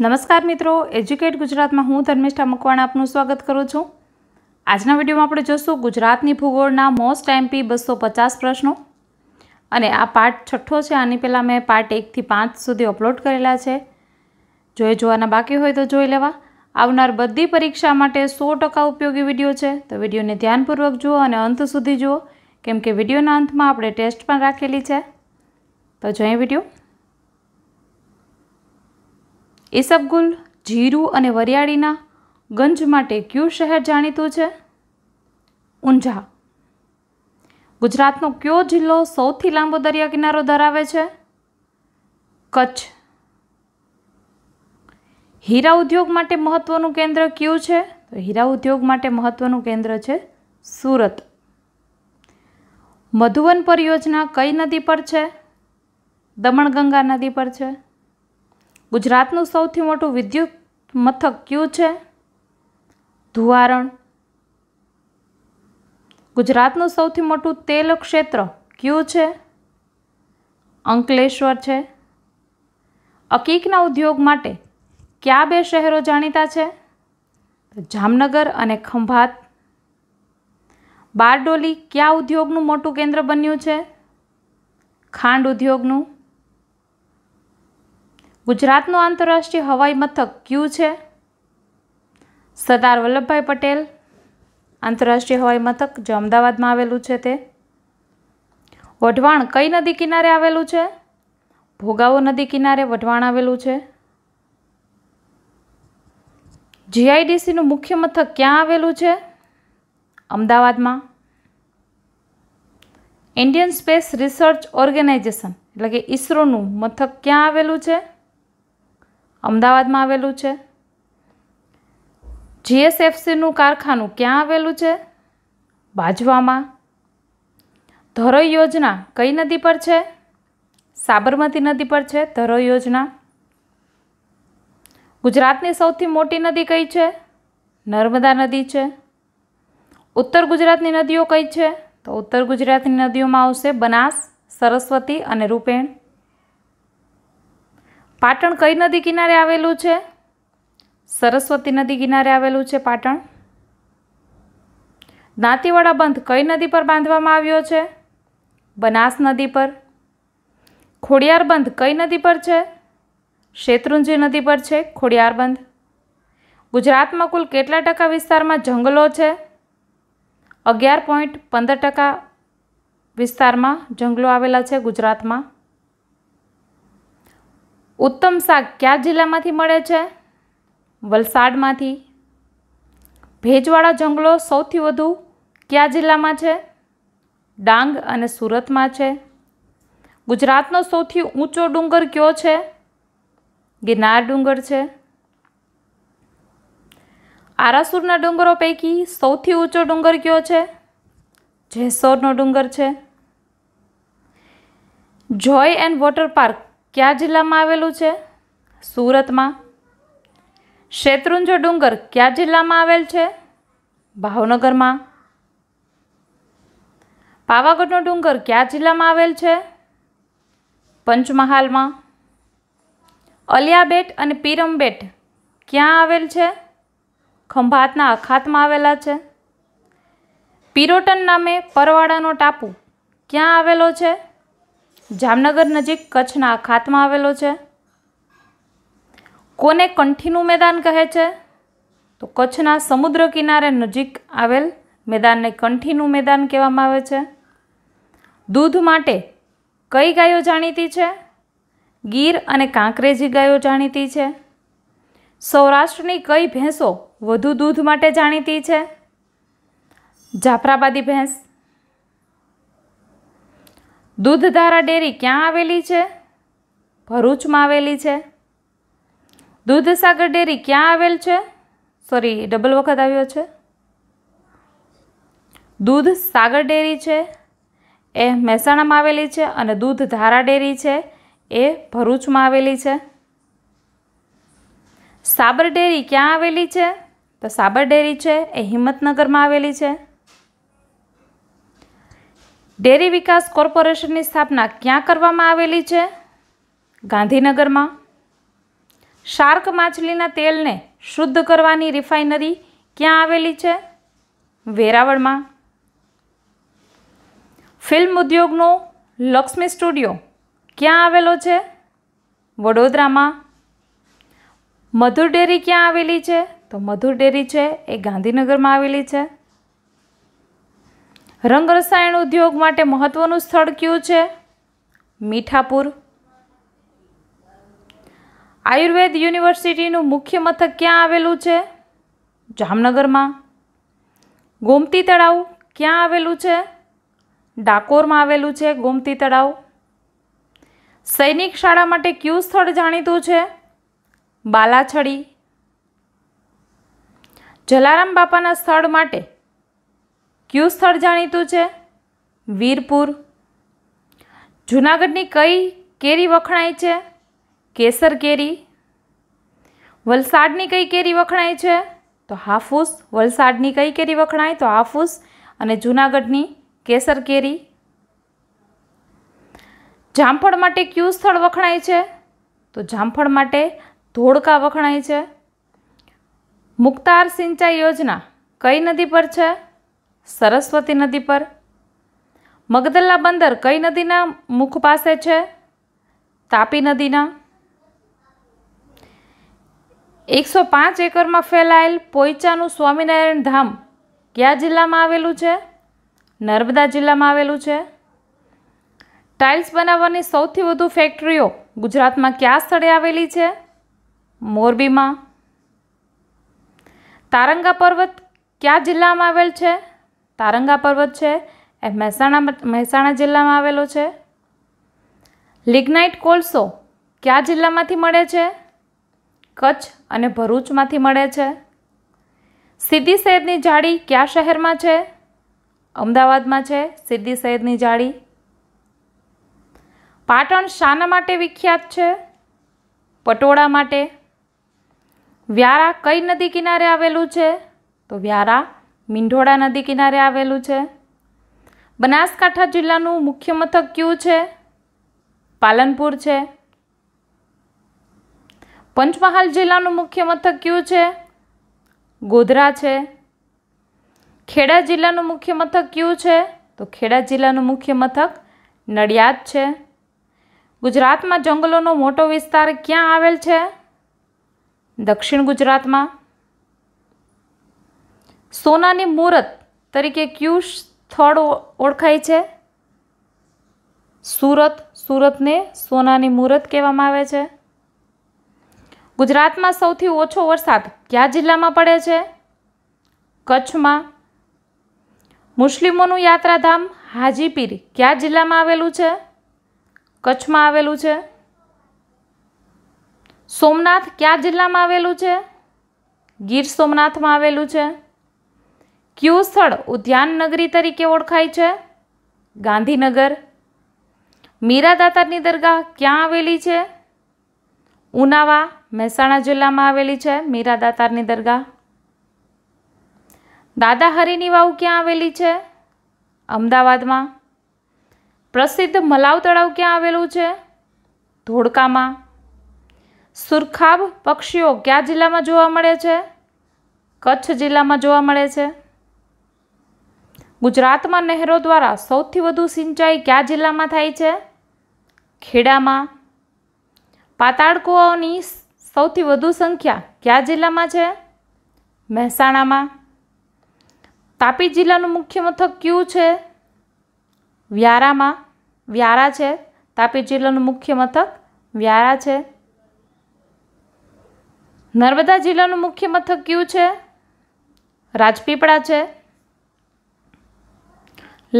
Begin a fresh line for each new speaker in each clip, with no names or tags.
નમસ્કાર મિત્રો એજ્યુકેટ ગુજરાતમાં હું ધર્મિષ્ઠા મકવાણા આપનું સ્વાગત કરું છું આજના વિડીયોમાં આપણે જોશું ગુજરાતની ભૂગોળના મોસ્ટ એમપી બસો પચાસ પ્રશ્નો અને આ પાર્ટ છઠ્ઠો છે આની પહેલાં મેં પાર્ટ એકથી પાંચ સુધી અપલોડ કરેલા છે જો એ જોવાના બાકી હોય તો જોઈ લેવા આવનાર બધી પરીક્ષા માટે સો ટકા ઉપયોગી વિડીયો છે તો વિડીયોને ધ્યાનપૂર્વક જુઓ અને અંત સુધી જુઓ કેમ કે વિડીયોના અંતમાં આપણે ટેસ્ટ પણ રાખેલી છે તો જોઈએ વિડીયો ઈસબગુલ જીરું અને વરિયાળીના ગંજ માટે કયું શહેર જાણીતું છે ઊંઝા ગુજરાતનો કયો જિલ્લો સૌથી લાંબો દરિયા કિનારો ધરાવે છે કચ્છ હીરા ઉદ્યોગ માટે મહત્ત્વનું કેન્દ્ર કયું છે તો હીરા ઉદ્યોગ માટે મહત્ત્વનું કેન્દ્ર છે સુરત મધુવન પરિયોજના કઈ નદી પર છે દમણગંગા નદી પર છે ગુજરાતનું સૌથી મોટું વિદ્યુત મથક ક્યું છે ધુવારણ ગુજરાતનું સૌથી મોટું તેલ ક્ષેત્ર કયું છે અંકલેશ્વર છે અકીકના ઉદ્યોગ માટે કયા બે શહેરો જાણીતા છે જામનગર અને ખંભાત બારડોલી કયા ઉદ્યોગનું મોટું કેન્દ્ર બન્યું છે ખાંડ ઉદ્યોગનું ગુજરાતનું આંતરરાષ્ટ્રીય હવાઈ મથક ક્યુ છે સરદાર વલ્લભભાઈ પટેલ આંતરરાષ્ટ્રીય હવાઈ મથક જે અમદાવાદમાં આવેલું છે તે વઢવાણ કઈ નદી કિનારે આવેલું છે ભોગાવો નદી કિનારે વઢવાણ આવેલું છે જીઆઈડીસીનું મુખ્ય મથક ક્યાં આવેલું છે અમદાવાદમાં ઇન્ડિયન સ્પેસ રિસર્ચ ઓર્ગેનાઇઝેશન એટલે કે ઇસરોનું મથક ક્યાં આવેલું છે અમદાવાદમાં આવેલું છે જીએસએફસીનું કારખાનું ક્યાં આવેલું છે બાજવામાં ધરોઈ યોજના કઈ નદી પર છે સાબરમતી નદી પર છે ધરોઈ યોજના ગુજરાતની સૌથી મોટી નદી કઈ છે નર્મદા નદી છે ઉત્તર ગુજરાતની નદીઓ કઈ છે તો ઉત્તર ગુજરાતની નદીઓમાં આવશે બનાસ સરસ્વતી અને રૂપેણ પાટણ કઈ નદી કિનારે આવેલું છે સરસ્વતી નદી કિનારે આવેલું છે પાટણ દાંતીવાડા બંધ કઈ નદી પર બાંધવામાં આવ્યો છે બનાસ નદી પર ખોડિયાર બંધ કઈ નદી પર છે શેત્રુંજી નદી પર છે ખોડિયાર બંધ ગુજરાતમાં કુલ કેટલા ટકા વિસ્તારમાં જંગલો છે અગિયાર પોઈન્ટ પંદર ટકા વિસ્તારમાં જંગલો આવેલા છે ગુજરાતમાં ઉત્તમ શાક કયા જિલ્લામાંથી મળે છે વલસાડમાંથી ભેજવાળા જંગલો સૌથી વધુ કયા જિલ્લામાં છે ડાંગ અને સુરતમાં છે ગુજરાતનો સૌથી ઊંચો ડુંગર કયો છે ગિરનાર ડુંગર છે આરાસુરના ડુંગરો પૈકી સૌથી ઊંચો ડુંગર કયો છે જેસોરનો ડુંગર છે જોય એન્ડ વોટર પાર્ક કયા જિલ્લામાં આવેલું છે સુરતમાં શેત્રુંજો ડુંગર કયા જિલ્લામાં આવેલ છે ભાવનગરમાં પાવાગઢનો ડુંગર કયા જિલ્લામાં આવેલ છે પંચમહાલમાં અલિયાબેટ અને પીરમબેટ ક્યાં આવેલ છે ખંભાતના અખાતમાં આવેલા છે પીરોટન નામે પરવાળાનો ટાપુ ક્યાં આવેલો છે જામનગર નજીક કચ્છના ખાતમાં આવેલો છે કોને કંઠીનું મેદાન કહે છે તો કચ્છના સમુદ્ર કિનારે નજીક આવેલ મેદાનને કંઠીનું મેદાન કહેવામાં આવે છે દૂધ માટે કઈ ગાયો જાણીતી છે ગીર અને કાંકરેજી ગાયો જાણીતી છે સૌરાષ્ટ્રની કઈ ભેંસો વધુ દૂધ માટે જાણીતી છે જાફરાબાદી ભેંસ દૂધધારા ડેરી ક્યાં આવેલી છે ભરૂચમાં આવેલી છે દૂધસાગર ડેરી ક્યાં આવેલ છે સોરી ડબલ વખત આવ્યો છે દૂધ સાગર ડેરી છે એ મહેસાણામાં આવેલી છે અને દૂધ ધારા ડેરી છે એ ભરૂચમાં આવેલી છે સાબર ડેરી ક્યાં આવેલી છે તો સાબર ડેરી છે એ હિંમતનગરમાં આવેલી છે ડેરી વિકાસ કોર્પોરેશનની સ્થાપના ક્યાં કરવામાં આવેલી છે ગાંધીનગરમાં શાર્ક માછલીના તેલને શુદ્ધ કરવાની રિફાઇનરી ક્યાં આવેલી છે વેરાવળમાં ફિલ્મ ઉદ્યોગનો લક્ષ્મી સ્ટુડિયો ક્યાં આવેલો છે વડોદરામાં મધુર ડેરી ક્યાં આવેલી છે તો મધુર ડેરી છે એ ગાંધીનગરમાં આવેલી છે રંગ રસાયણ ઉદ્યોગ માટે મહત્ત્વનું સ્થળ કયું છે મીઠાપુર આયુર્વેદ યુનિવર્સિટીનું મુખ્ય મથક ક્યાં આવેલું છે જામનગરમાં ગોમતી તળાવ ક્યાં આવેલું છે ડાકોરમાં આવેલું છે ગોમતી તળાવ સૈનિક શાળા માટે કયું સ્થળ જાણીતું છે બાલાછડી જલારામ બાપાના સ્થળ માટે કયું સ્થળ જાણીતું છે વીરપુર જૂનાગઢની કઈ કેરી વખણાય છે કેસર કેરી વલસાડની કઈ કેરી વખણાય છે તો હાફૂસ વલસાડની કઈ કેરી વખણાય તો હાફૂસ અને જૂનાગઢની કેસર કેરી જામફળ માટે કયું સ્થળ વખણાય છે તો જામફળ માટે ધોળકા વખણાય છે મુક્તાર સિંચાઈ યોજના કઈ નદી પર છે સરસ્વતી નદી પર મગદલ્લા બંદર કઈ નદીના મુખ પાસે છે તાપી નદીના એકસો પાંચ એકરમાં ફેલાયેલ પોઈચાનું સ્વામિનારાયણ ધામ કયા જિલ્લામાં આવેલું છે નર્મદા જિલ્લામાં આવેલું છે ટાઇલ્સ બનાવવાની સૌથી વધુ ફેક્ટરીઓ ગુજરાતમાં કયા સ્થળે આવેલી છે મોરબીમાં તારંગા પર્વત કયા જિલ્લામાં આવેલ છે તારંગા પર્વત છે એ મહેસાણા મહેસાણા જિલ્લામાં આવેલો છે લિગ્નાઇટ કોલસો કયા જિલ્લામાંથી મળે છે કચ્છ અને ભરૂચમાંથી મળે છે સિદ્ધિ સૈદની જાળી કયા શહેરમાં છે અમદાવાદમાં છે સિદ્ધિ સૈદની જાળી પાટણ શાના માટે વિખ્યાત છે પટોળા માટે વ્યારા કઈ નદી કિનારે આવેલું છે તો વ્યારા મીંઢોળા નદી કિનારે આવેલું છે બનાસકાંઠા જિલ્લાનું મુખ્ય મથક કયું છે પાલનપુર છે પંચમહાલ જિલ્લાનું મુખ્ય મથક કયું છે ગોધરા છે ખેડા જિલ્લાનું મુખ્ય મથક કયું છે તો ખેડા જિલ્લાનું મુખ્ય મથક નડિયાદ છે ગુજરાતમાં જંગલોનો મોટો વિસ્તાર ક્યાં આવેલ છે દક્ષિણ ગુજરાતમાં સોનાની મૂરત તરીકે ક્યુ સ્થળ ઓળખાય છે સુરત સુરતને સોનાની મૂરત કહેવામાં આવે છે ગુજરાતમાં સૌથી ઓછો વરસાદ કયા જિલ્લામાં પડે છે કચ્છમાં મુસ્લિમોનું યાત્રાધામ હાજીપીર કયા જિલ્લામાં આવેલું છે કચ્છમાં આવેલું છે સોમનાથ કયા જિલ્લામાં આવેલું છે ગીર સોમનાથમાં આવેલું છે કયું સ્થળ ઉદ્યાન નગરી તરીકે ઓળખાય છે ગાંધીનગર મીરાદાતાની દરગાહ ક્યાં આવેલી છે ઉનાવા મહેસાણા જિલ્લામાં આવેલી છે મીરાદાતાની દરગાહ દાદા હરિની વાવ ક્યાં આવેલી છે અમદાવાદમાં પ્રસિદ્ધ મલાવ તળાવ ક્યાં આવેલું છે ધોળકામાં સુરખાબ પક્ષીઓ કયા જિલ્લામાં જોવા મળે છે કચ્છ જિલ્લામાં જોવા મળે છે ગુજરાતમાં નહેરો દ્વારા સૌથી વધુ સિંચાઈ કયા જિલ્લામાં થાય છે ખેડામાં પાતાળકુવાઓની સૌથી વધુ સંખ્યા કયા જિલ્લામાં છે મહેસાણામાં તાપી જિલ્લાનું મુખ્ય મથક કયું છે વ્યારામાં વ્યારા છે તાપી જિલ્લાનું મુખ્ય મથક વ્યારા છે નર્મદા જિલ્લાનું મુખ્ય મથક કયું છે રાજપીપળા છે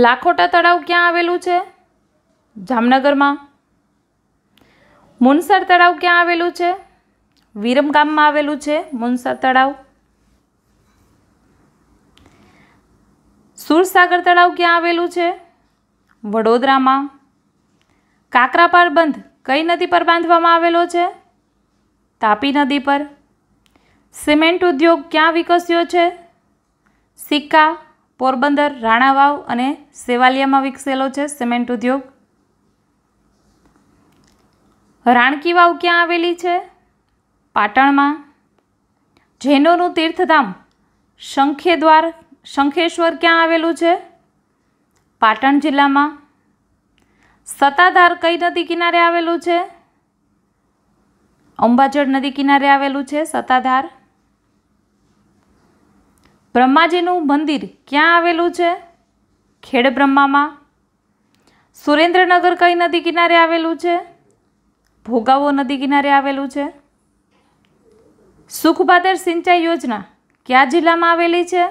લાખોટા તળાવ ક્યાં આવેલું છે જામનગરમાં મુનસર તળાવ ક્યાં આવેલું છે વિરમગામમાં આવેલું છે મુનસર તળાવ સુરસાગર તળાવ ક્યાં આવેલું છે વડોદરામાં કાકરાપાર બંધ કઈ નદી પર બાંધવામાં આવેલો છે તાપી નદી પર સિમેન્ટ ઉદ્યોગ ક્યાં વિકસ્યો છે સિક્કા પોરબંદર રાણાવાવ અને સેવાલિયામાં વિકસેલો છે સિમેન્ટ ઉદ્યોગ રાણકી વાવ ક્યાં આવેલી છે પાટણમાં જૈનોનું તીર્થધામ શંખેદ્વાર શંખેશ્વર ક્યાં આવેલું છે પાટણ જિલ્લામાં સત્તાધાર કઈ નદી કિનારે આવેલું છે અંબાજળ નદી કિનારે આવેલું છે સત્તાધાર બ્રહ્માજીનું મંદિર ક્યાં આવેલું છે ખેડ બ્રહ્મામાં સુરેન્દ્રનગર કઈ નદી કિનારે આવેલું છે ભોગાવો નદી કિનારે આવેલું છે સુખબાદર સિંચાઈ યોજના કયા જિલ્લામાં આવેલી છે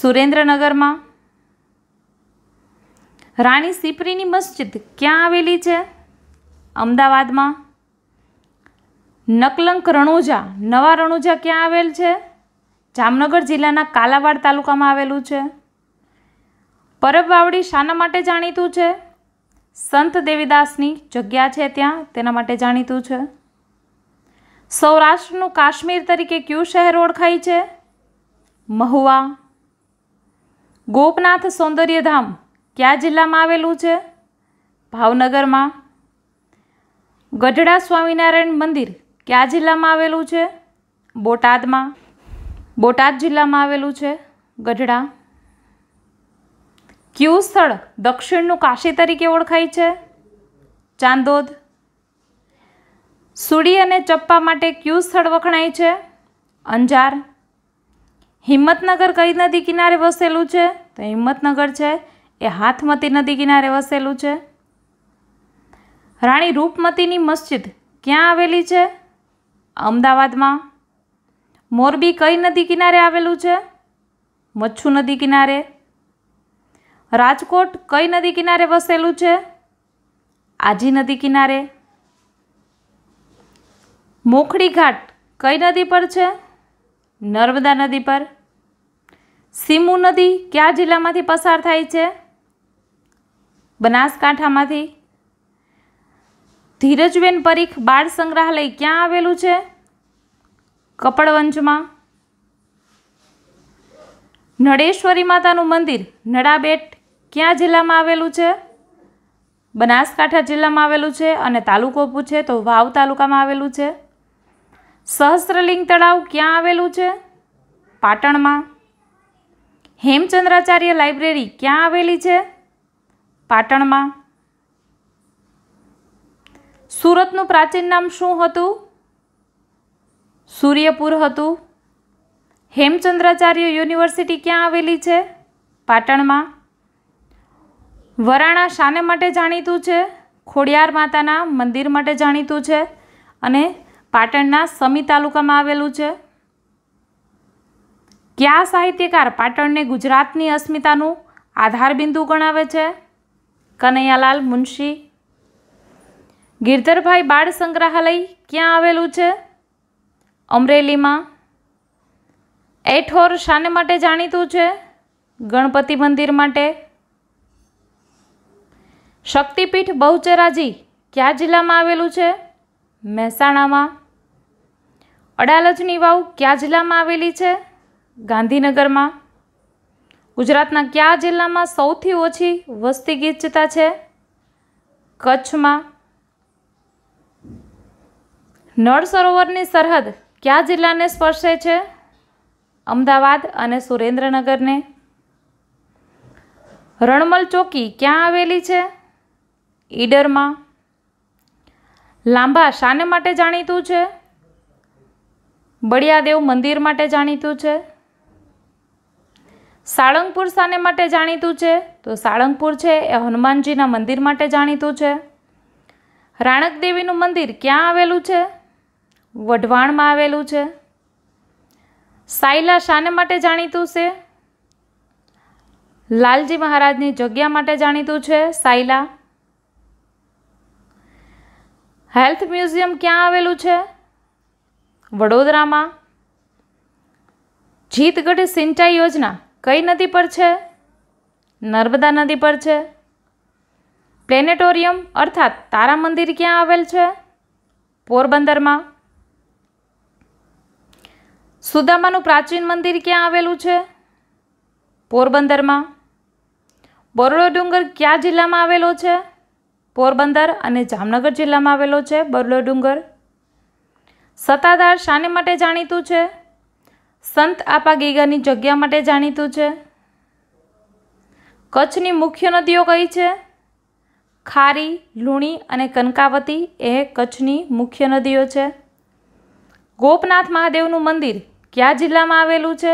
સુરેન્દ્રનગરમાં રાણી સિપરીની મસ્જિદ ક્યાં આવેલી છે અમદાવાદમાં નકલંક રણુજા નવા રણુજા ક્યાં આવેલ છે જામનગર જિલ્લાના કાલાવાડ તાલુકામાં આવેલું છે પરબ વાવડી શાના માટે જાણીતું છે સંત દેવીદાસની જગ્યા છે ત્યાં તેના માટે જાણીતું છે સૌરાષ્ટ્રનું કાશ્મીર તરીકે ક્યુ શહેર ઓળખાય છે મહુવા ગોપનાથ સૌંદર્યધામ કયા જિલ્લામાં આવેલું છે ભાવનગરમાં ગઢડા સ્વામિનારાયણ મંદિર કયા જિલ્લામાં આવેલું છે બોટાદમાં બોટાદ જિલ્લામાં આવેલું છે ગઢડા કયું સ્થળ દક્ષિણનું કાશી તરીકે ઓળખાય છે ચાંદોદ સુડી અને ચપ્પા માટે ક્યુ સ્થળ વખણાય છે અંજાર હિંમતનગર કઈ નદી કિનારે વસેલું છે તો હિંમતનગર છે એ હાથમતી નદી કિનારે વસેલું છે રાણી રૂપમતીની મસ્જિદ ક્યાં આવેલી છે અમદાવાદમાં મોરબી કઈ નદી કિનારે આવેલું છે મચ્છુ નદી કિનારે રાજકોટ કઈ નદી કિનારે વસેલું છે આજી નદી કિનારે મોખડી ઘાટ કઈ નદી પર છે નર્મદા નદી પર સીમુ નદી કયા જિલ્લામાંથી પસાર થાય છે બનાસકાંઠામાંથી ધીરજબેન પરીખ બાળ સંગ્રહાલય ક્યાં આવેલું છે કપડવંજમાં નળેશ્વરી માતાનું મંદિર નડાબેટ ક્યાં જિલ્લામાં આવેલું છે બનાસકાંઠા જિલ્લામાં આવેલું છે અને તાલુકો પૂછે તો વાવ તાલુકામાં આવેલું છે સહસ્ત્રલિંગ તળાવ ક્યાં આવેલું છે પાટણમાં હેમચંદ્રાચાર્ય લાઇબ્રેરી ક્યાં આવેલી છે પાટણમાં સુરતનું પ્રાચીન નામ શું હતું સૂર્યપુર હતું હેમચંદ્રાચાર્ય યુનિવર્સિટી ક્યાં આવેલી છે પાટણમાં વરાણા શાને માટે જાણીતું છે ખોડિયાર માતાના મંદિર માટે જાણીતું છે અને પાટણના સમી તાલુકામાં આવેલું છે કયા સાહિત્યકાર પાટણને ગુજરાતની અસ્મિતાનું આધારબિંદુ ગણાવે છે કનૈયાલાલ મુનશી ગિરધરભાઈ બાળ સંગ્રહાલય ક્યાં આવેલું છે અમરેલીમાં એઠોર શાને માટે જાણીતું છે ગણપતિ મંદિર માટે શક્તિપીઠ બહુચરાજી કયા જિલ્લામાં આવેલું છે મહેસાણામાં અડાલજની વાવ કયા જિલ્લામાં આવેલી છે ગાંધીનગરમાં ગુજરાતના કયા જિલ્લામાં સૌથી ઓછી વસ્તી ગીચતા છે કચ્છમાં નળ સરોવરની સરહદ કયા જિલ્લાને સ્પર્શે છે અમદાવાદ અને સુરેન્દ્રનગરને રણમલ ચોકી ક્યાં આવેલી છે ઈડરમાં લાંબા શાને માટે જાણીતું છે બળિયાદેવ મંદિર માટે જાણીતું છે સાળંગપુર શાને માટે જાણીતું છે તો સાળંગપુર છે એ હનુમાનજીના મંદિર માટે જાણીતું છે રાણકદેવીનું મંદિર ક્યાં આવેલું છે વઢવાણમાં આવેલું છે સાયલા શાને માટે જાણીતું છે લાલજી મહારાજની જગ્યા માટે જાણીતું છે સાયલા હેલ્થ મ્યુઝિયમ ક્યાં આવેલું છે વડોદરામાં જીતગઢ સિંચાઈ યોજના કઈ નદી પર છે નર્મદા નદી પર છે પ્લેનેટોરિયમ અર્થાત તારા મંદિર ક્યાં આવેલ છે પોરબંદરમાં સુદામાનું પ્રાચીન મંદિર ક્યાં આવેલું છે પોરબંદરમાં બરોડો ડુંગર કયા જિલ્લામાં આવેલો છે પોરબંદર અને જામનગર જિલ્લામાં આવેલો છે બરોડો ડુંગર સત્તાધાર શાને માટે જાણીતું છે સંત આપા ગીગાની જગ્યા માટે જાણીતું છે કચ્છની મુખ્ય નદીઓ કઈ છે ખારી લુણી અને કનકાવતી એ કચ્છની મુખ્ય નદીઓ છે ગોપનાથ મહાદેવનું મંદિર કયા જિલ્લામાં આવેલું છે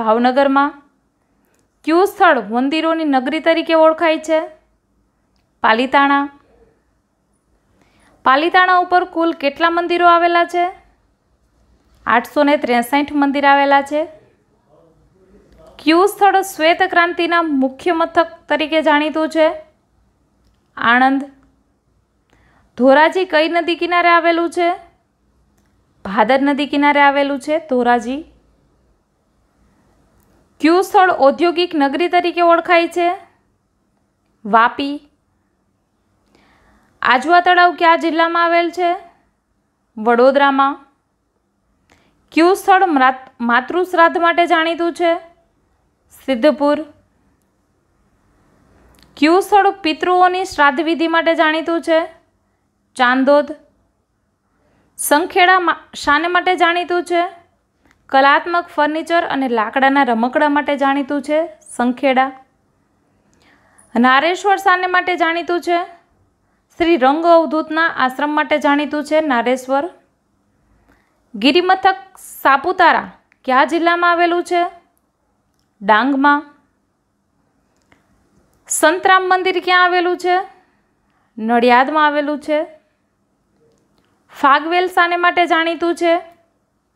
ભાવનગરમાં કયું સ્થળ મંદિરોની નગરી તરીકે ઓળખાય છે પાલિતાણા પાલિતાણા ઉપર કુલ કેટલા મંદિરો આવેલા છે આઠસો ને ત્રેસઠ મંદિર આવેલા છે કયું સ્થળ શ્વેત ક્રાંતિના મુખ્ય મથક તરીકે જાણીતું છે આણંદ ધોરાજી કઈ નદી કિનારે આવેલું છે ભાદર નદી કિનારે આવેલું છે ધોરાજી ક્યુ સ્થળ ઔદ્યોગિક નગરી તરીકે ઓળખાય છે વાપી આજવા તળાવ કયા જિલ્લામાં આવેલ છે વડોદરામાં ક્યુ સ્થળ માતૃ શ્રાદ્ધ માટે જાણીતું છે સિદ્ધપુર ક્યુ સ્થળ પિતૃઓની શ્રાદ્ધ વિધિ માટે જાણીતું છે ચાંદોદ સંખેડા શાને માટે જાણીતું છે કલાત્મક ફર્નિચર અને લાકડાના રમકડા માટે જાણીતું છે સંખેડા નારેશ્વર શાને માટે જાણીતું છે શ્રી રંગ અવધૂતના આશ્રમ માટે જાણીતું છે નારેશ્વર ગિરિમથક સાપુતારા કયા જિલ્લામાં આવેલું છે ડાંગમાં સંતરામ મંદિર ક્યાં આવેલું છે નડિયાદમાં આવેલું છે ફાગવેલ શાને માટે જાણીતું છે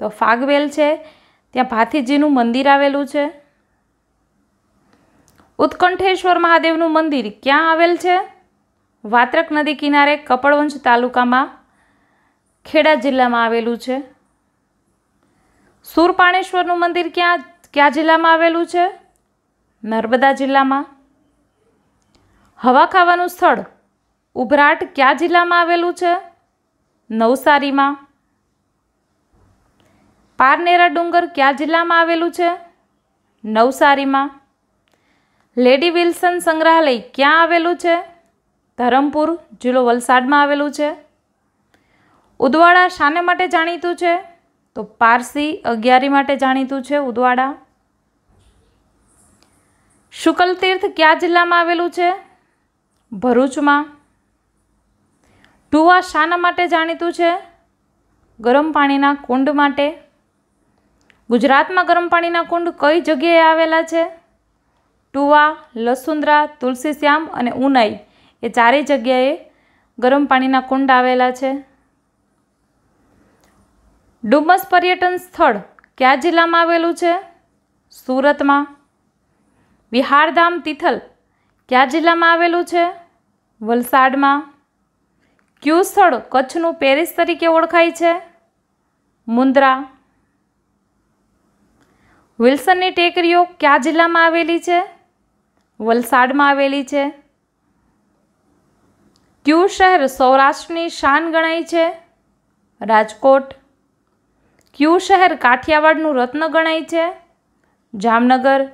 તો ફાગવેલ છે ત્યાં ભાથીજીનું મંદિર આવેલું છે ઉત્કંઠેશ્વર મહાદેવનું મંદિર ક્યાં આવેલ છે વાત્રક નદી કિનારે કપડવંજ તાલુકામાં ખેડા જિલ્લામાં આવેલું છે સુરપાણેશ્વરનું મંદિર ક્યાં કયા જિલ્લામાં આવેલું છે નર્મદા જિલ્લામાં હવા ખાવાનું સ્થળ ઉભરાટ કયા જિલ્લામાં આવેલું છે નવસારીમાં પારનેરા ડુંગર કયા જિલ્લામાં આવેલું છે નવસારીમાં લેડી વિલ્સન સંગ્રહાલય ક્યાં આવેલું છે ધરમપુર જિલ્લો વલસાડમાં આવેલું છે ઉદવાડા શાને માટે જાણીતું છે તો પારસી અગિયારી માટે જાણીતું છે ઉદવાડા શુકલ તીર્થ કયા જિલ્લામાં આવેલું છે ભરૂચમાં ટુવા શાના માટે જાણીતું છે ગરમ પાણીના કુંડ માટે ગુજરાતમાં ગરમ પાણીના કુંડ કઈ જગ્યાએ આવેલા છે ટુવા લસુંદ્રા શ્યામ અને ઉનાઈ એ ચારેય જગ્યાએ ગરમ પાણીના કુંડ આવેલા છે ડુમસ પર્યટન સ્થળ કયા જિલ્લામાં આવેલું છે સુરતમાં વિહારધામ તિથલ કયા જિલ્લામાં આવેલું છે વલસાડમાં ક્યુ સ્થળ કચ્છનું પેરિસ તરીકે ઓળખાય છે મુન્દ્રા વિલ્સનની ટેકરીઓ કયા જિલ્લામાં આવેલી છે વલસાડમાં આવેલી છે ક્યુ શહેર સૌરાષ્ટ્રની શાન ગણાય છે રાજકોટ ક્યુ શહેર કાઠિયાવાડનું રત્ન ગણાય છે જામનગર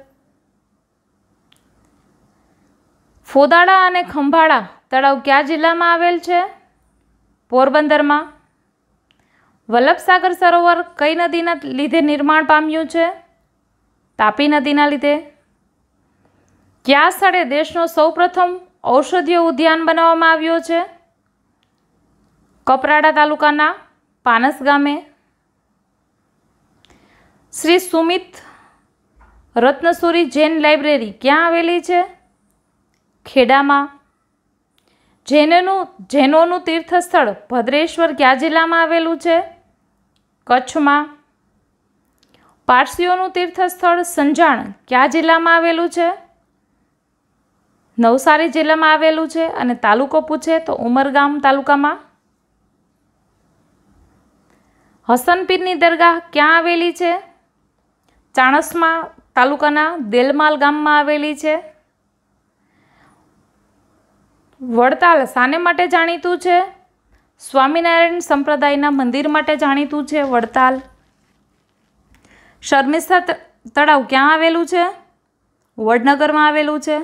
ફોદાળા અને ખંભાળા તળાવ કયા જિલ્લામાં આવેલ છે પોરબંદરમાં વલ્લભસાગર સરોવર કઈ નદીના લીધે નિર્માણ પામ્યું છે તાપી નદીના લીધે કયા સ્થળે દેશનો સૌપ્રથમ ઔષધીય ઉદ્યાન બનાવવામાં આવ્યો છે કપરાડા તાલુકાના પાનસ ગામે શ્રી સુમિત રત્નસુરી જૈન લાઇબ્રેરી ક્યાં આવેલી છે ખેડામાં જૈનનું જૈનોનું તીર્થસ્થળ ભદ્રેશ્વર ક્યાં જિલ્લામાં આવેલું છે કચ્છમાં પારસીઓનું તીર્થસ્થળ સંજાણ ક્યાં જિલ્લામાં આવેલું છે નવસારી જિલ્લામાં આવેલું છે અને તાલુકો પૂછે તો ઉમરગામ તાલુકામાં હસનપીરની દરગાહ ક્યાં આવેલી છે ચાણસમા તાલુકાના દેલમાલ ગામમાં આવેલી છે વડતાલ શાને માટે જાણીતું છે સ્વામિનારાયણ સંપ્રદાયના મંદિર માટે જાણીતું છે વડતાલ શર્મિષ્ઠા તળાવ ક્યાં આવેલું છે વડનગરમાં આવેલું છે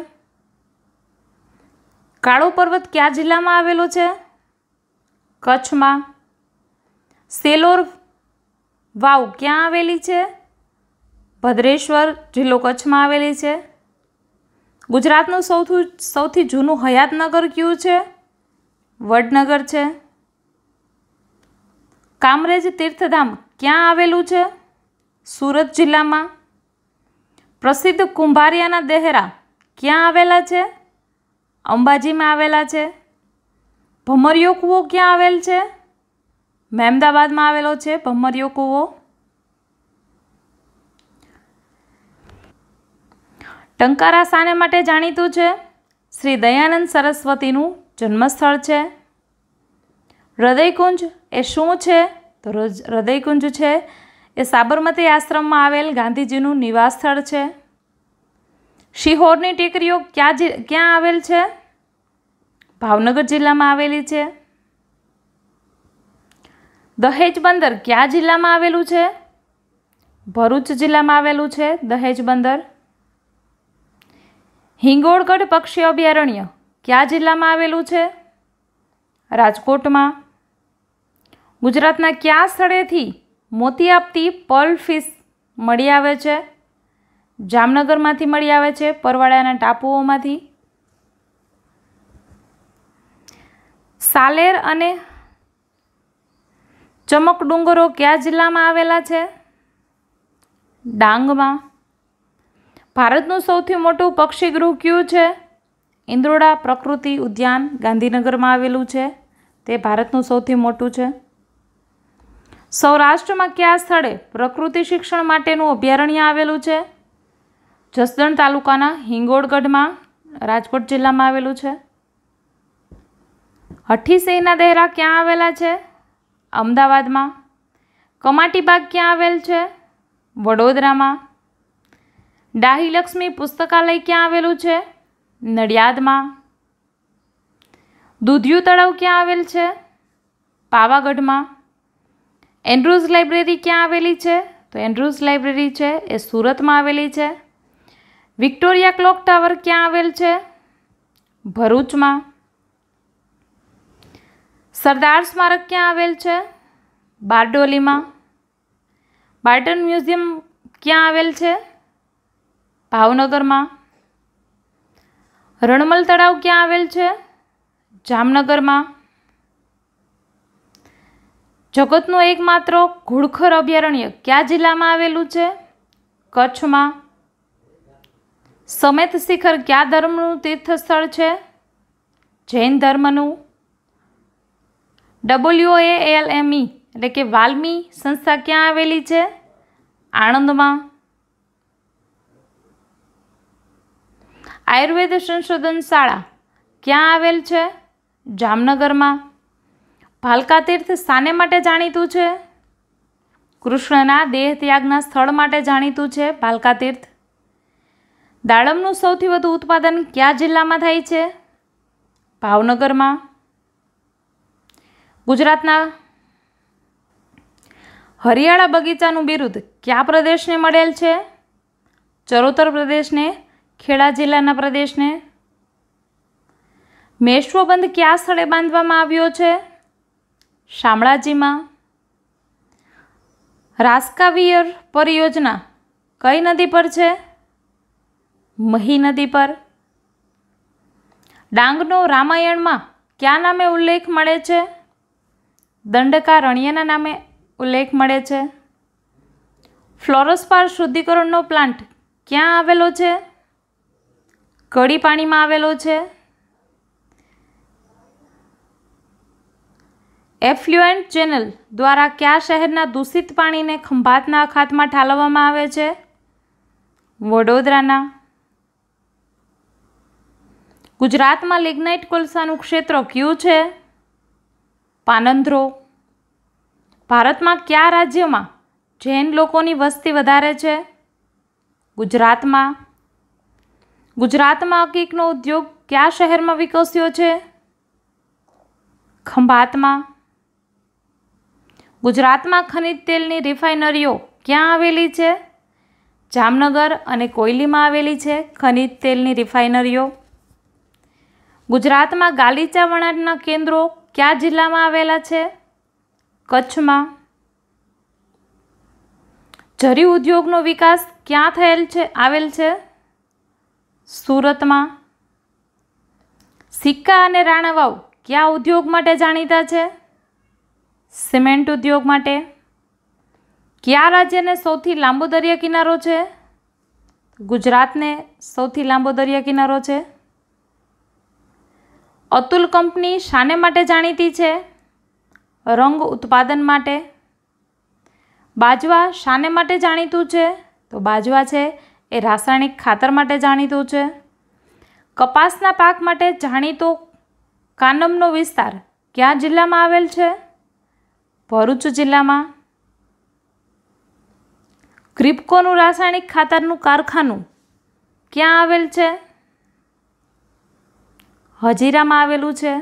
કાળો પર્વત કયા જિલ્લામાં આવેલો છે કચ્છમાં સેલોર વાવ ક્યાં આવેલી છે ભદ્રેશ્વર જિલ્લો કચ્છમાં આવેલી છે ગુજરાતનું સૌથી સૌથી જૂનું હયાતનગર કયું છે વડનગર છે કામરેજ તીર્થધામ ક્યાં આવેલું છે સુરત જિલ્લામાં પ્રસિદ્ધ કુંભારિયાના દહેરા ક્યાં આવેલા છે અંબાજીમાં આવેલા છે ભમરિયો કૂવો ક્યાં આવેલ છે મહેમદાબાદમાં આવેલો છે ભમરિયો કૂવો ટંકારા શાને માટે જાણીતું છે શ્રી દયાનંદ સરસ્વતીનું જન્મસ્થળ છે હૃદયકુંજ એ શું છે તો હૃદયકુંજ છે એ સાબરમતી આશ્રમમાં આવેલ ગાંધીજીનું નિવાસ સ્થળ છે શિહોરની ટેકરીઓ ક્યાં જી ક્યાં આવેલ છે ભાવનગર જિલ્લામાં આવેલી છે દહેજ બંદર કયા જિલ્લામાં આવેલું છે ભરૂચ જિલ્લામાં આવેલું છે દહેજ બંદર હિંગોળગઢ પક્ષી અભયારણ્ય કયા જિલ્લામાં આવેલું છે રાજકોટમાં ગુજરાતના કયા સ્થળેથી મોતી આપતી પર્લ ફિશ મળી આવે છે જામનગરમાંથી મળી આવે છે પરવાળાના ટાપુઓમાંથી સાલેર અને ચમક ડુંગરો કયા જિલ્લામાં આવેલા છે ડાંગમાં ભારતનું સૌથી મોટું પક્ષીગૃહ કયું છે ઇન્દ્રોડા પ્રકૃતિ ઉદ્યાન ગાંધીનગરમાં આવેલું છે તે ભારતનું સૌથી મોટું છે સૌરાષ્ટ્રમાં કયા સ્થળે પ્રકૃતિ શિક્ષણ માટેનું અભયારણ્ય આવેલું છે જસદણ તાલુકાના હિંગોળગઢમાં રાજકોટ જિલ્લામાં આવેલું છે હઠ્ઠીસિંહના દહેરા ક્યાં આવેલા છે અમદાવાદમાં કમાટીબાગ ક્યાં આવેલ છે વડોદરામાં ડાહીલક્ષ્મી પુસ્તકાલય ક્યાં આવેલું છે નડિયાદમાં દૂધિયું તળાવ ક્યાં આવેલ છે પાવાગઢમાં એન્ડ્રુઝ લાઇબ્રેરી ક્યાં આવેલી છે તો એન્ડ્રુઝ લાઇબ્રેરી છે એ સુરતમાં આવેલી છે વિક્ટોરિયા ક્લોક ટાવર ક્યાં આવેલ છે ભરૂચમાં સરદાર સ્મારક ક્યાં આવેલ છે બારડોલીમાં બાર્ટન મ્યુઝિયમ ક્યાં આવેલ છે ભાવનગરમાં રણમલ તળાવ ક્યાં આવેલ છે જામનગરમાં જગતનું એકમાત્ર ઘુડખર અભયારણ્ય કયા જિલ્લામાં આવેલું છે કચ્છમાં સમેત શિખર કયા ધર્મનું તીર્થસ્થળ છે જૈન ધર્મનું ડબલ્યુ એ એલ એમ એટલે કે વાલ્મી સંસ્થા ક્યાં આવેલી છે આણંદમાં આયુર્વેદ સંશોધન શાળા ક્યાં આવેલ છે જામનગરમાં ભાલકા તીર્થ સ્થાને માટે જાણીતું છે કૃષ્ણના દેહ ત્યાગના સ્થળ માટે જાણીતું છે ભાલકા તીર્થ દાડમનું સૌથી વધુ ઉત્પાદન કયા જિલ્લામાં થાય છે ભાવનગરમાં ગુજરાતના હરિયાળા બગીચાનું બિરુદ કયા પ્રદેશને મળેલ છે ચરોતર પ્રદેશને ખેડા જિલ્લાના પ્રદેશને મેશ્વો બંધ કયા સ્થળે બાંધવામાં આવ્યો છે શામળાજીમાં રાસ્કાવિયર પરિયોજના કઈ નદી પર છે મહી નદી પર ડાંગનો રામાયણમાં કયા નામે ઉલ્લેખ મળે છે દંડકારણ્યના નામે ઉલ્લેખ મળે છે ફ્લોરોસ્પાર શુદ્ધિકરણનો પ્લાન્ટ ક્યાં આવેલો છે કડી પાણીમાં આવેલો છે એફ્લ્યુએન્ટ ચેનલ દ્વારા કયા શહેરના દૂષિત પાણીને ખંભાતના અખાતમાં ઠાલવવામાં આવે છે વડોદરાના ગુજરાતમાં લિગ્નાઇટ કોલસાનું ક્ષેત્ર કયું છે પાનંદ્રો ભારતમાં કયા રાજ્યમાં જૈન લોકોની વસ્તી વધારે છે ગુજરાતમાં ગુજરાતમાં કેકનો ઉદ્યોગ કયા શહેરમાં વિકસ્યો છે ખંભાતમાં ગુજરાતમાં ખનિજ તેલની રિફાઇનરીઓ ક્યાં આવેલી છે જામનગર અને કોયલીમાં આવેલી છે ખનિજ તેલની રિફાઇનરીઓ ગુજરાતમાં ગાલીચા વણાટના કેન્દ્રો કયા જિલ્લામાં આવેલા છે કચ્છમાં જરી ઉદ્યોગનો વિકાસ ક્યાં થયેલ છે આવેલ છે સુરતમાં સિક્કા અને રાણાવાવ કયા ઉદ્યોગ માટે જાણીતા છે સિમેન્ટ ઉદ્યોગ માટે કયા રાજ્યને સૌથી લાંબો દરિયા કિનારો છે ગુજરાતને સૌથી લાંબો દરિયા કિનારો છે અતુલ કંપની શાને માટે જાણીતી છે રંગ ઉત્પાદન માટે બાજવા શાને માટે જાણીતું છે તો બાજવા છે એ રાસાયણિક ખાતર માટે જાણીતું છે કપાસના પાક માટે જાણીતો કાનમનો વિસ્તાર ક્યાં જિલ્લામાં આવેલ છે ભરૂચ જિલ્લામાં ક્રિપકોનું રાસાયણિક ખાતરનું કારખાનું ક્યાં આવેલ છે હજીરામાં આવેલું છે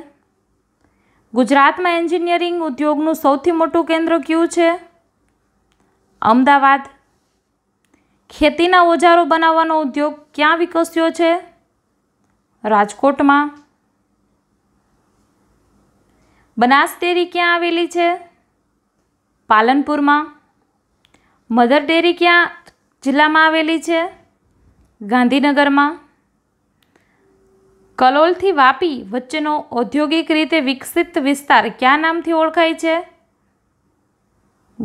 ગુજરાતમાં એન્જિનિયરિંગ ઉદ્યોગનું સૌથી મોટું કેન્દ્ર કયું છે અમદાવાદ ખેતીના ઓજારો બનાવવાનો ઉદ્યોગ ક્યાં વિકસ્યો છે રાજકોટમાં બનાસ ડેરી ક્યાં આવેલી છે પાલનપુરમાં મધર ડેરી ક્યાં જિલ્લામાં આવેલી છે ગાંધીનગરમાં કલોલથી વાપી વચ્ચેનો ઔદ્યોગિક રીતે વિકસિત વિસ્તાર ક્યાં નામથી ઓળખાય છે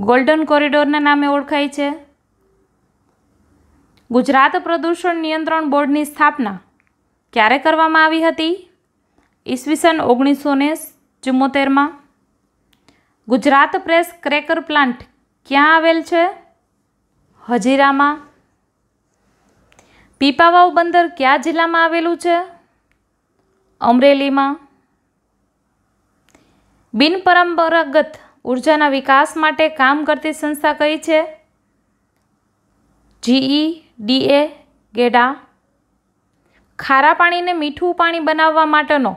ગોલ્ડન કોરિડોરના નામે ઓળખાય છે ગુજરાત પ્રદૂષણ નિયંત્રણ બોર્ડની સ્થાપના ક્યારે કરવામાં આવી હતી ઈસવીસન ઓગણીસો ને ચુમ્મોતેરમાં ગુજરાત પ્રેસ ક્રેકર પ્લાન્ટ ક્યાં આવેલ છે હજીરામાં પીપાવાવ બંદર કયા જિલ્લામાં આવેલું છે અમરેલીમાં બિનપરંપરાગત ઉર્જાના વિકાસ માટે કામ કરતી સંસ્થા કઈ છે જીઈ ડીએ ગેડા ખારા પાણીને મીઠું પાણી બનાવવા માટેનો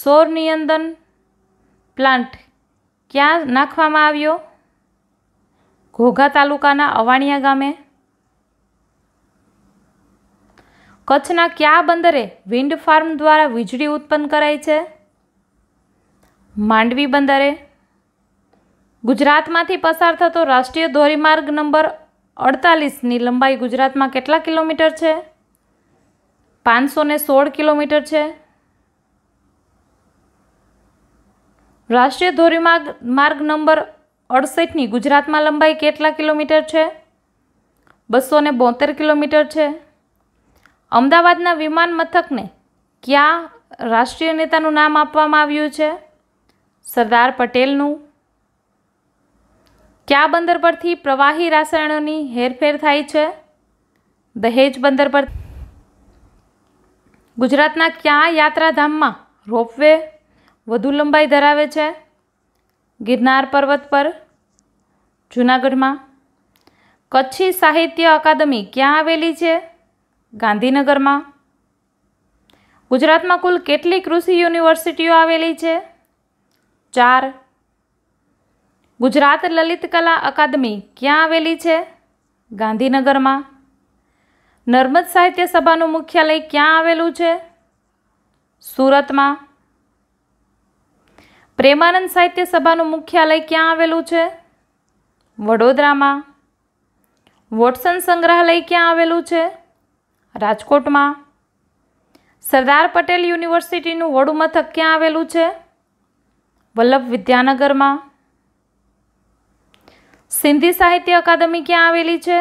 સૌર નિયંત્રણ પ્લાન્ટ ક્યાં નાખવામાં આવ્યો ઘોઘા તાલુકાના અવાણિયા ગામે કચ્છના કયા બંદરે વિન્ડ ફાર્મ દ્વારા વીજળી ઉત્પન્ન કરાઈ છે માંડવી બંદરે ગુજરાતમાંથી પસાર થતો રાષ્ટ્રીય ધોરીમાર્ગ નંબર અડતાલીસની લંબાઈ ગુજરાતમાં કેટલા કિલોમીટર છે પાંચસો ને સોળ કિલોમીટર છે રાષ્ટ્રીય ધોરીમાર્ગ માર્ગ નંબર અડસઠની ગુજરાતમાં લંબાઈ કેટલા કિલોમીટર છે બસો ને બોતેર કિલોમીટર છે અમદાવાદના વિમાન મથકને ક્યાં રાષ્ટ્રીય નેતાનું નામ આપવામાં આવ્યું છે સરદાર પટેલનું કયા બંદર પરથી પ્રવાહી રાસાયણોની હેરફેર થાય છે દહેજ બંદર પર ગુજરાતના કયા યાત્રાધામમાં રોપવે વધુ લંબાઈ ધરાવે છે ગિરનાર પર્વત પર જૂનાગઢમાં કચ્છી સાહિત્ય અકાદમી ક્યાં આવેલી છે ગાંધીનગરમાં ગુજરાતમાં કુલ કેટલી કૃષિ યુનિવર્સિટીઓ આવેલી છે ચાર ગુજરાત લલિત કલા અકાદમી ક્યાં આવેલી છે ગાંધીનગરમાં નર્મદ સાહિત્ય સભાનું મુખ્યાલય ક્યાં આવેલું છે સુરતમાં પ્રેમાનંદ સાહિત્ય સભાનું મુખ્યાલય ક્યાં આવેલું છે વડોદરામાં વોટસન સંગ્રહાલય ક્યાં આવેલું છે રાજકોટમાં સરદાર પટેલ યુનિવર્સિટીનું વડુમથક ક્યાં આવેલું છે વલ્લભ વિદ્યાનગરમાં સિંધી સાહિત્ય અકાદમી ક્યાં આવેલી છે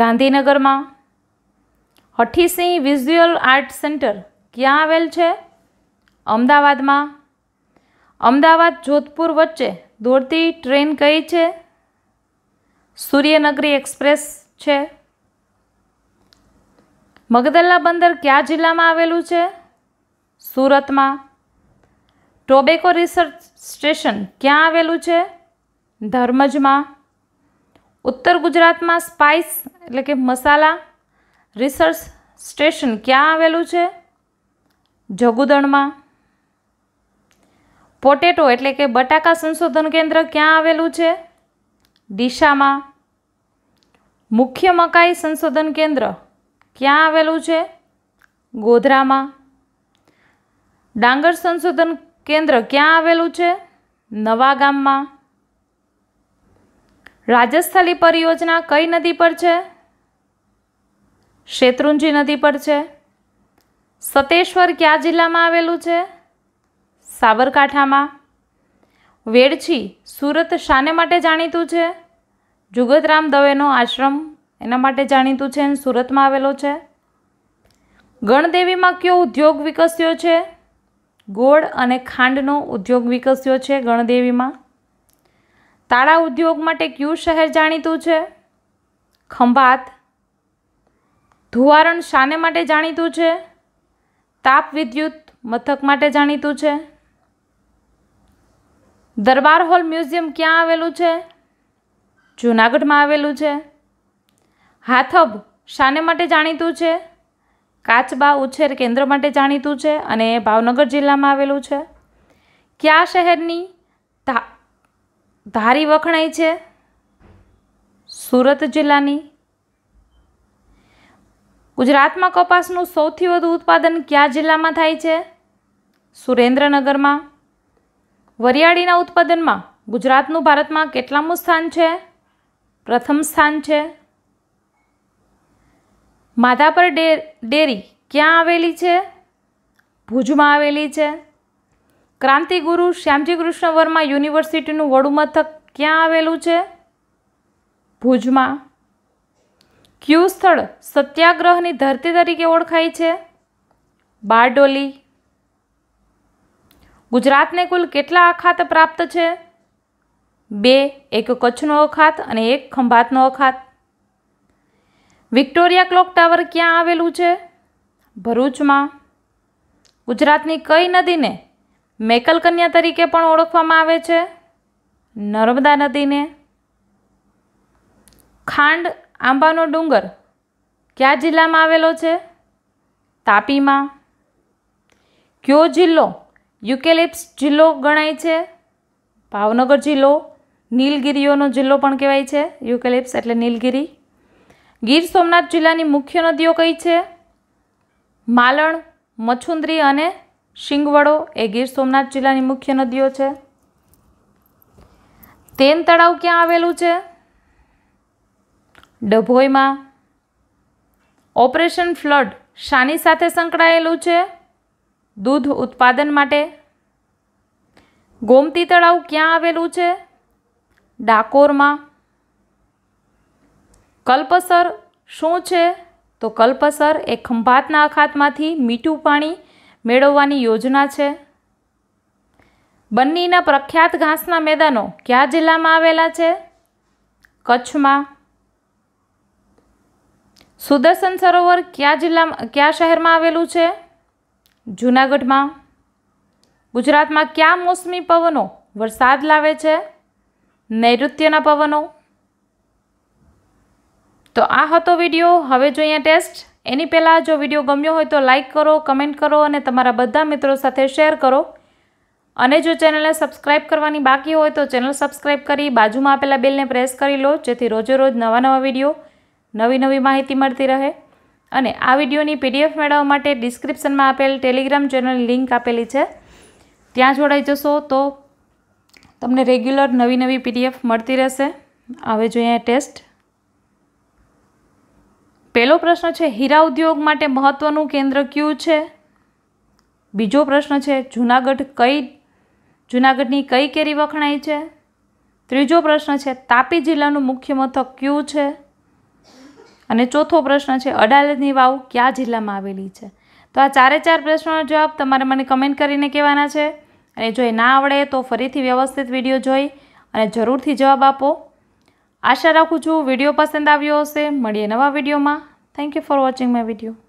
ગાંધીનગરમાં હઠીસિંહ વિઝ્યુઅલ આર્ટ સેન્ટર ક્યાં આવેલ છે અમદાવાદમાં અમદાવાદ જોધપુર વચ્ચે દોડતી ટ્રેન કઈ છે સૂર્યનગરી એક્સપ્રેસ છે મગદલ્લા બંદર કયા જિલ્લામાં આવેલું છે સુરતમાં ટોબેકો રિસર્ચ સ્ટેશન ક્યાં આવેલું છે ધર્મજમાં ઉત્તર ગુજરાતમાં સ્પાઇસ એટલે કે મસાલા રિસર્ચ સ્ટેશન ક્યાં આવેલું છે જગુદણમાં પોટેટો એટલે કે બટાકા સંશોધન કેન્દ્ર ક્યાં આવેલું છે ડીશામાં મુખ્ય મકાઈ સંશોધન કેન્દ્ર ક્યાં આવેલું છે ગોધરામાં ડાંગર સંશોધન કેન્દ્ર ક્યાં આવેલું છે નવા ગામમાં રાજસ્થલી પરિયોજના કઈ નદી પર છે શેત્રુંજી નદી પર છે સતેશ્વર કયા જિલ્લામાં આવેલું છે સાબરકાંઠામાં વેડછી સુરત શાને માટે જાણીતું છે જુગતરામ દવેનો આશ્રમ એના માટે જાણીતું છે અને સુરતમાં આવેલો છે ગણદેવીમાં કયો ઉદ્યોગ વિકસ્યો છે ગોળ અને ખાંડનો ઉદ્યોગ વિકસ્યો છે ગણદેવીમાં તાળા ઉદ્યોગ માટે કયું શહેર જાણીતું છે ખંભાત ધુવારણ શાને માટે જાણીતું છે તાપ વિદ્યુત મથક માટે જાણીતું છે દરબાર હોલ મ્યુઝિયમ ક્યાં આવેલું છે જૂનાગઢમાં આવેલું છે હાથબ શાને માટે જાણીતું છે કાચબા ઉછેર કેન્દ્ર માટે જાણીતું છે અને ભાવનગર જિલ્લામાં આવેલું છે કયા શહેરની ધારી વખણાય છે સુરત જિલ્લાની ગુજરાતમાં કપાસનું સૌથી વધુ ઉત્પાદન કયા જિલ્લામાં થાય છે સુરેન્દ્રનગરમાં વરિયાળીના ઉત્પાદનમાં ગુજરાતનું ભારતમાં કેટલામું સ્થાન છે પ્રથમ સ્થાન છે માધાપર ડેરી ક્યાં આવેલી છે ભુજમાં આવેલી છે ક્રાંતિગુરુ શ્યામજી કૃષ્ણ વર્મા યુનિવર્સિટીનું વડુમથક ક્યાં આવેલું છે ભુજમાં ક્યુ સ્થળ સત્યાગ્રહની ધરતી તરીકે ઓળખાય છે બારડોલી ગુજરાતને કુલ કેટલા અખાત પ્રાપ્ત છે બે એક કચ્છનો અખાત અને એક ખંભાતનો અખાત વિક્ટોરિયા ક્લોક ટાવર ક્યાં આવેલું છે ભરૂચમાં ગુજરાતની કઈ નદીને મેકલકન્યા તરીકે પણ ઓળખવામાં આવે છે નર્મદા નદીને ખાંડ આંબાનો ડુંગર કયા જિલ્લામાં આવેલો છે તાપીમાં કયો જિલ્લો યુકેલિપ્સ જિલ્લો ગણાય છે ભાવનગર જિલ્લો નીલગિરીઓનો જિલ્લો પણ કહેવાય છે યુકેલિપ્સ એટલે નીલગિરી ગીર સોમનાથ જિલ્લાની મુખ્ય નદીઓ કઈ છે માલણ મછુંદ્રી અને શિંગવડો એ ગીર સોમનાથ જિલ્લાની મુખ્ય નદીઓ છે તેન તળાવ ક્યાં આવેલું છે ડભોઈમાં ઓપરેશન ફ્લડ શાની સાથે સંકળાયેલું છે દૂધ ઉત્પાદન માટે ગોમતી તળાવ ક્યાં આવેલું છે ડાકોરમાં કલ્પસર શું છે તો કલ્પસર એ ખંભાતના અખાતમાંથી મીઠું પાણી મેળવવાની યોજના છે બન્નીના પ્રખ્યાત ઘાસના મેદાનો કયા જિલ્લામાં આવેલા છે કચ્છમાં સુદર્શન સરોવર કયા જિલ્લામાં કયા શહેરમાં આવેલું છે જૂનાગઢમાં ગુજરાતમાં કયા મોસમી પવનો વરસાદ લાવે છે નૈઋત્યના પવનો તો આ હતો વિડીયો હવે જોઈએ ટેસ્ટ એની પહેલાં જો વિડીયો ગમ્યો હોય તો લાઇક કરો કમેન્ટ કરો અને તમારા બધા મિત્રો સાથે શેર કરો અને જો ચેનલને સબસ્ક્રાઇબ કરવાની બાકી હોય તો ચેનલ સબસ્ક્રાઇબ કરી બાજુમાં આપેલા બેલને પ્રેસ કરી લો જેથી રોજે રોજ નવા નવા વિડીયો નવી નવી માહિતી મળતી રહે અને આ વિડીયોની પીડીએફ મેળવવા માટે ડિસ્ક્રિપ્શનમાં આપેલ ટેલિગ્રામ ચેનલ લિંક આપેલી છે ત્યાં જોડાઈ જશો તો તમને રેગ્યુલર નવી નવી પીડીએફ મળતી રહેશે હવે જોઈએ ટેસ્ટ પહેલો પ્રશ્ન છે હીરા ઉદ્યોગ માટે મહત્ત્વનું કેન્દ્ર ક્યું છે બીજો પ્રશ્ન છે જૂનાગઢ કઈ જૂનાગઢની કઈ કેરી વખણાય છે ત્રીજો પ્રશ્ન છે તાપી જિલ્લાનું મુખ્ય મથક ક્યું છે અને ચોથો પ્રશ્ન છે અડાલજની વાવ કયા જિલ્લામાં આવેલી છે તો આ ચારે ચાર પ્રશ્નોનો જવાબ તમારે મને કમેન્ટ કરીને કહેવાના છે અને જો એ ના આવડે તો ફરીથી વ્યવસ્થિત વિડીયો જોઈ અને જરૂરથી જવાબ આપો આશા રાખું છું વિડીયો પસંદ આવ્યો હશે મળીએ નવા વિડીયોમાં thank you for watching my video